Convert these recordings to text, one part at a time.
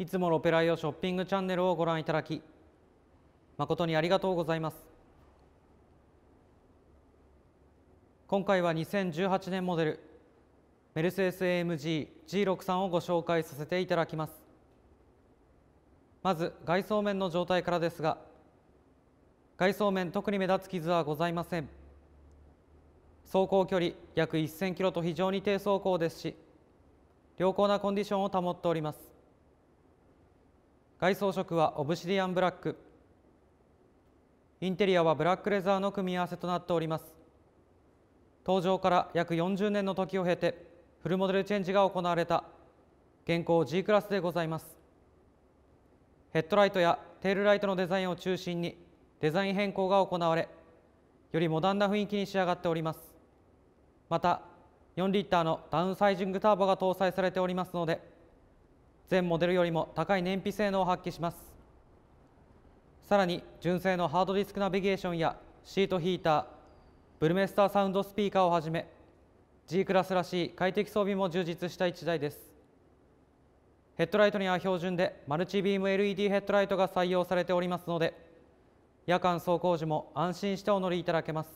いつもロペライオショッピングチャンネルをご覧いただき誠にありがとうございます今回は2018年モデルメルセデス AMG G63 をご紹介させていただきますまず外装面の状態からですが外装面特に目立つ傷はございません走行距離約1000キロと非常に低走行ですし良好なコンディションを保っております外装色はオブシディアンブラックインテリアはブラックレザーの組み合わせとなっております登場から約40年の時を経てフルモデルチェンジが行われた現行 G クラスでございますヘッドライトやテールライトのデザインを中心にデザイン変更が行われよりモダンな雰囲気に仕上がっておりますまた4リッターのダウンサイジングターボが搭載されておりますので全モデルよりも高い燃費性能を発揮しますさらに純正のハードディスクナビゲーションやシートヒーターブルメスターサウンドスピーカーをはじめ G クラスらしい快適装備も充実した1台ですヘッドライトには標準でマルチビーム LED ヘッドライトが採用されておりますので夜間走行時も安心してお乗りいただけます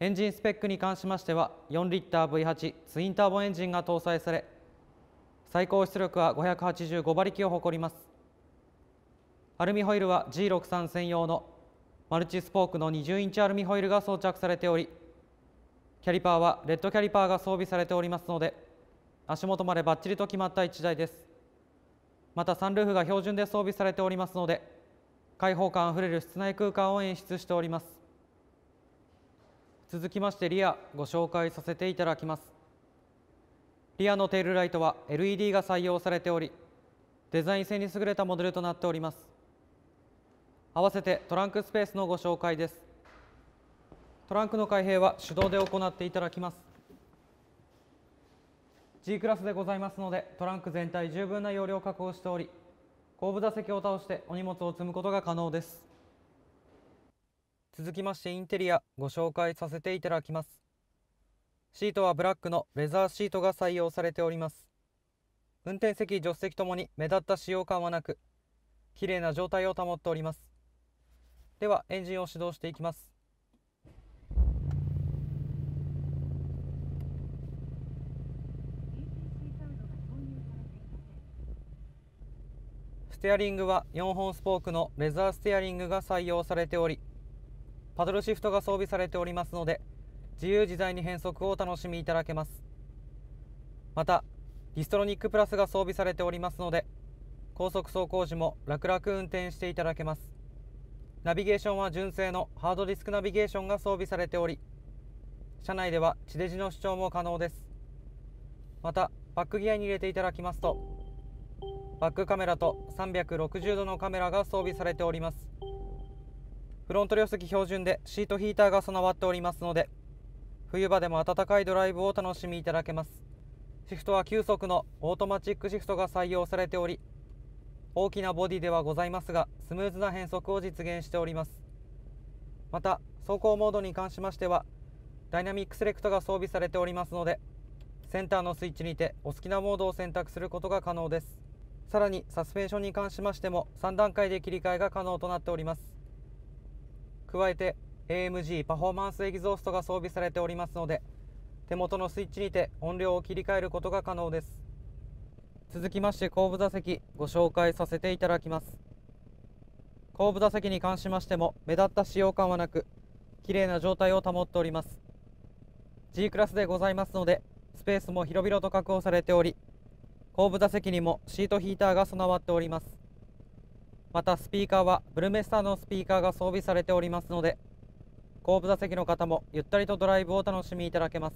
エンジンスペックに関しましては4リッター V8 ツインターボエンジンが搭載され最高出力は585馬力を誇りますアルミホイルは G63 専用のマルチスポークの20インチアルミホイルが装着されておりキャリパーはレッドキャリパーが装備されておりますので足元までバッチリと決まった1台ですまたサンルーフが標準で装備されておりますので開放感あふれる室内空間を演出しております続きましてリアご紹介させていただきますリアのテールライトは LED が採用されておりデザイン性に優れたモデルとなっております合わせてトランクスペースのご紹介ですトランクの開閉は手動で行っていただきます G クラスでございますのでトランク全体十分な容量を確保しており後部座席を倒してお荷物を積むことが可能です続きましてインテリアご紹介させていただきますシートはブラックのレザーシートが採用されております運転席助手席ともに目立った使用感はなく綺麗な状態を保っておりますではエンジンを始動していきますステアリングは4本スポークのレザーステアリングが採用されておりパドルシフトが装備されておりますので自由自在に変速をお楽しみいただけますまたディストロニックプラスが装備されておりますので高速走行時も楽々運転していただけますナビゲーションは純正のハードディスクナビゲーションが装備されており車内では地デジの視聴も可能ですまたバックギアに入れていただきますとバックカメラと360度のカメラが装備されておりますフロント両席標準でシートヒーターが備わっておりますので冬場でも暖かいドライブをお楽しみいただけますシフトは9速のオートマチックシフトが採用されており大きなボディではございますがスムーズな変速を実現しておりますまた走行モードに関しましてはダイナミックセレクトが装備されておりますのでセンターのスイッチにてお好きなモードを選択することが可能ですさらにサスペンションに関しましても3段階で切り替えが可能となっております加えて AMG パフォーマンスエキゾーストが装備されておりますので手元のスイッチにて音量を切り替えることが可能です続きまして後部座席ご紹介させていただきます後部座席に関しましても目立った使用感はなく綺麗な状態を保っております G クラスでございますのでスペースも広々と確保されており後部座席にもシートヒーターが備わっておりますまたスピーカーはブルメスターのスピーカーが装備されておりますので後部座席の方もゆったりとドライブをお楽しみいただけます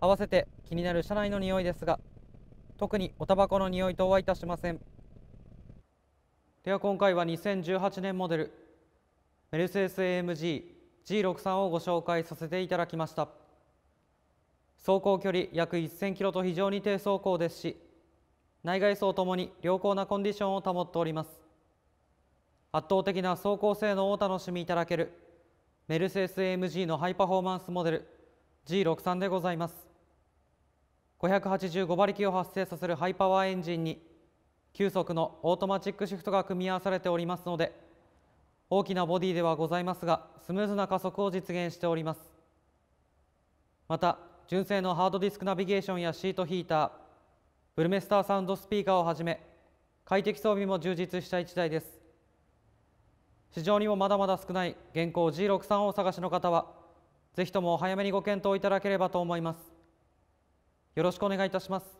合わせて気になる車内の匂いですが特におタバコの匂い等はいたしませんでは今回は2018年モデルメルセデス AMG G63 をご紹介させていただきました走行距離約1000キロと非常に低走行ですし内外装ともに良好なコンディションを保っております圧倒的な走行性能をお楽しみいただけるメルセデス AMG のハイパフォーマンスモデル G63 でございます585馬力を発生させるハイパワーエンジンに急速のオートマチックシフトが組み合わされておりますので大きなボディではございますがスムーズな加速を実現しておりますまた純正のハードディスクナビゲーションやシートヒーターブルメスターサウンドスピーカーをはじめ快適装備も充実した1台です市場にもまだまだ少ない現行 G63 をお探しの方はぜひともお早めにご検討いただければと思いますよろしくお願いいたします